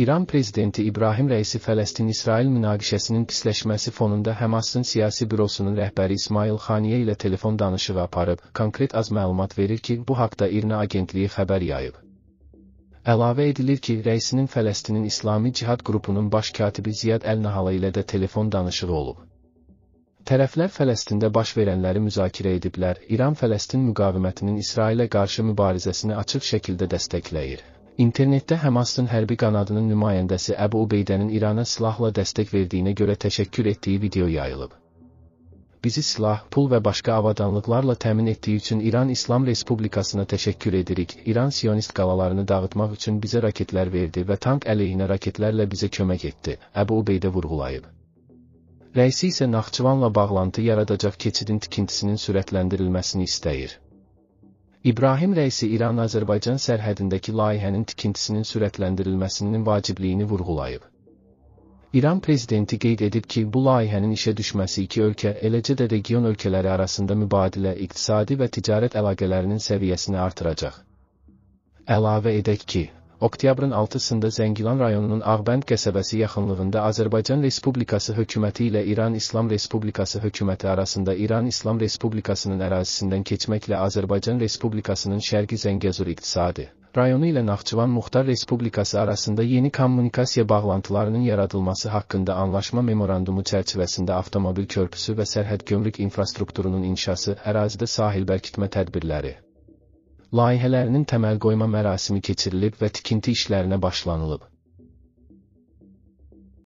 İran Prezidenti İbrahim Reisi Fələstin-İsrail münaqişəsinin pisləşməsi fonunda Həmasın siyasi bürosunun rəhbəri İsmail Xaniyə ilə telefon danışığı aparıb, konkret az məlumat verir ki, bu haqda İRNA agentliyi xəbər yayıb. Əlavə edilir ki, rəisinin Fələstinin İslami Cihad qrupunun baş katibi Ziyad Əl-Nahala ilə də telefon danışığı olub. Tərəflər Fələstində baş verənləri müzakirə ediblər, İran Fələstin müqavimətinin İsrailə qarşı mübarizəsini açıq şəkildə dəstəkləyir. İnternetdə Həmasın hərbi qanadının nümayəndəsi Əbu Ubeydənin İrana silahla dəstək verdiyinə görə təşəkkür etdiyi video yayılıb. Bizi silah, pul və başqa avadanlıqlarla təmin etdiyi üçün İran İslam Respublikasına təşəkkür edirik. İran siyonist qalalarını dağıtmaq üçün bizə raketlər verdi və tank əleyhinə raketlərlə bizə kömək etdi, Əbu Ubeydə vurğulayıb. Rəisi isə Naxçıvanla bağlantı yaradacaq keçidin tikintisinin sürətləndirilməsini istəyir. İbrahim Rəisi İran-Azərbaycan sərhədindəki layihənin tikintisinin sürətləndirilməsinin vacibliyini vurğulayıb. İran prezidenti qeyd edib ki, bu layihənin işə düşməsi iki ölkə, eləcə də region ölkələri arasında mübadilə, iqtisadi və ticarət əlaqələrinin səviyyəsini artıracaq. Əlavə edək ki, oktyabrın 6-sında Zəngilan rayonunun Ağbənd qəsəbəsi yaxınlığında Azərbaycan Respublikası hökuməti ilə İran İslam Respublikası hökuməti arasında İran İslam Respublikasının ərazisindən keçməklə Azərbaycan Respublikasının Şərqi Zəngəzur iqtisadi rayonu ilə Naxçıvan Muxtar Respublikası arasında yeni kommunikasiya bağlantılarının yaradılması haqqında anlaşma memorandumu çərçivəsində avtomobil körpüsü və sərhəd gömrük infrastrukturunun inşası, ərazidə sahil bərkitmə tədbirləri layihələrinin təməl qoyma mərasimi keçirilib və tikinti işlərinə başlanılıb.